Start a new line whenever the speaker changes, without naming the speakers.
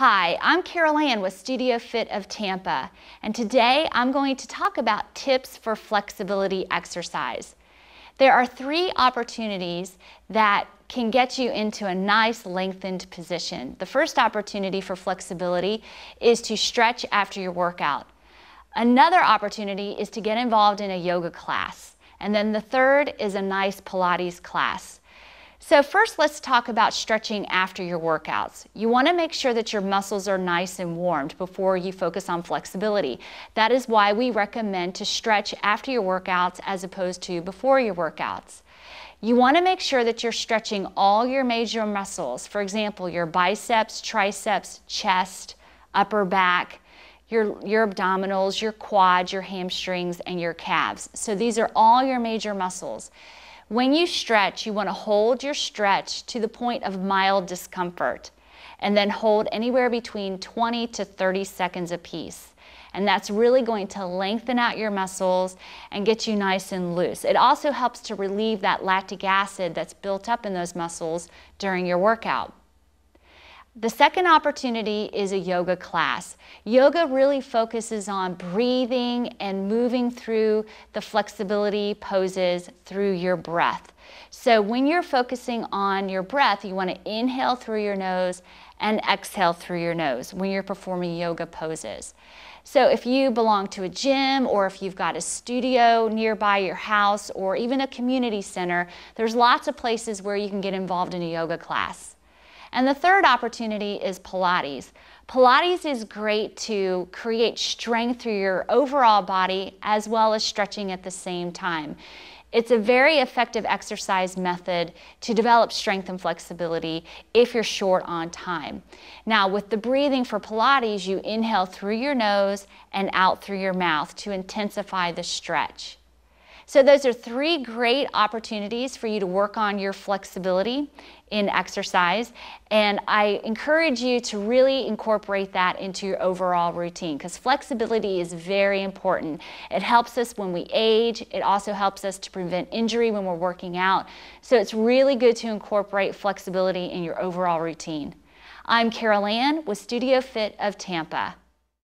Hi, I'm Carol Ann with Studio Fit of Tampa, and today I'm going to talk about tips for flexibility exercise. There are three opportunities that can get you into a nice lengthened position. The first opportunity for flexibility is to stretch after your workout. Another opportunity is to get involved in a yoga class. And then the third is a nice Pilates class. So first let's talk about stretching after your workouts. You want to make sure that your muscles are nice and warmed before you focus on flexibility. That is why we recommend to stretch after your workouts as opposed to before your workouts. You want to make sure that you're stretching all your major muscles. For example, your biceps, triceps, chest, upper back, your, your abdominals, your quads, your hamstrings, and your calves. So these are all your major muscles. When you stretch, you want to hold your stretch to the point of mild discomfort and then hold anywhere between 20 to 30 seconds apiece. And that's really going to lengthen out your muscles and get you nice and loose. It also helps to relieve that lactic acid that's built up in those muscles during your workout. The second opportunity is a yoga class. Yoga really focuses on breathing and moving through the flexibility poses through your breath. So when you're focusing on your breath, you want to inhale through your nose and exhale through your nose when you're performing yoga poses. So if you belong to a gym or if you've got a studio nearby your house or even a community center, there's lots of places where you can get involved in a yoga class. And the third opportunity is Pilates. Pilates is great to create strength through your overall body as well as stretching at the same time. It's a very effective exercise method to develop strength and flexibility if you're short on time. Now, with the breathing for Pilates, you inhale through your nose and out through your mouth to intensify the stretch. So those are three great opportunities for you to work on your flexibility in exercise. And I encourage you to really incorporate that into your overall routine because flexibility is very important. It helps us when we age. It also helps us to prevent injury when we're working out. So it's really good to incorporate flexibility in your overall routine. I'm Carol Ann with Studio Fit of Tampa.